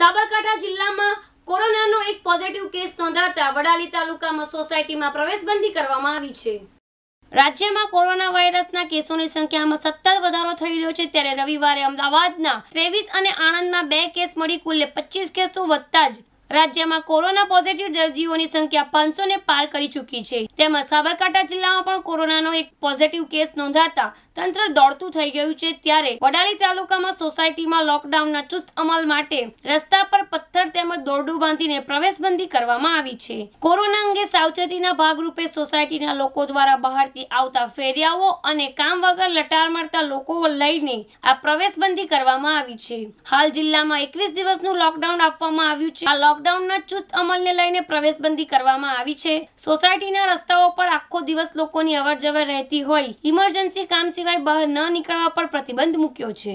સાબરકાંઠા જિલ્લામાં કોરોનાનો એક પોઝિટિવ કેસ નોંધાતા વડાલી તાલુકામાં સોસાયટીમાં પ્રવેશબંધી કરવામાં આવી છે રાજ્યમાં કોરોના વાયરસના કેસોની સંખ્યામાં સતત વધારો થઈ રહ્યો છે ત્યારે રવિવારે અમદાવાદના ત્રેવીસ અને આણંદમાં બે કેસ મળી કુલે પચીસ કેસો વધતા જ રાજ્યમાં કોરોના પોઝિટિવ દર્દીઓની સંખ્યા પાંચસો ને પાર કરી ચૂકી છે તેમજ સાબરકાંઠા જિલ્લામાં પણ કોરોનાનો એક પોઝિટિવ કેસ નોંધાતા તંત્ર દોડતું થઈ ગયું છે ત્યારે વડાલી તાલુકામાં સોસાયટીમાં લોકડાઉનના ચુસ્ત અમલ માટે રસ્તા પર પથ્થર દોરડું બાંધીને પ્રવેશબંધી કરવામાં આવી છે કોરોના અંગે સાવચેતીના ભાગરૂપે સોસાયટીના લોકો દ્વારા બહારથી આવતા ફેરિયાઓ અને કામ વગર લટાર મારતા લોકો લઈને આ પ્રવેશબંધી કરવામાં આવી છે હાલ જિલ્લામાં એકવીસ દિવસનું લોકડાઉન આપવામાં આવ્યું છે આ લોકડાઉનના ચુસ્ત અમલને લઈને પ્રવેશબંધી કરવામાં આવી છે સોસાયટીના રસ્તાઓ પર આખો દિવસ લોકોની અવરજવર રહેતી હોય ઇમરજન્સી કામ સિવાય બહાર ન નીકળવા પર પ્રતિબંધ મૂક્યો છે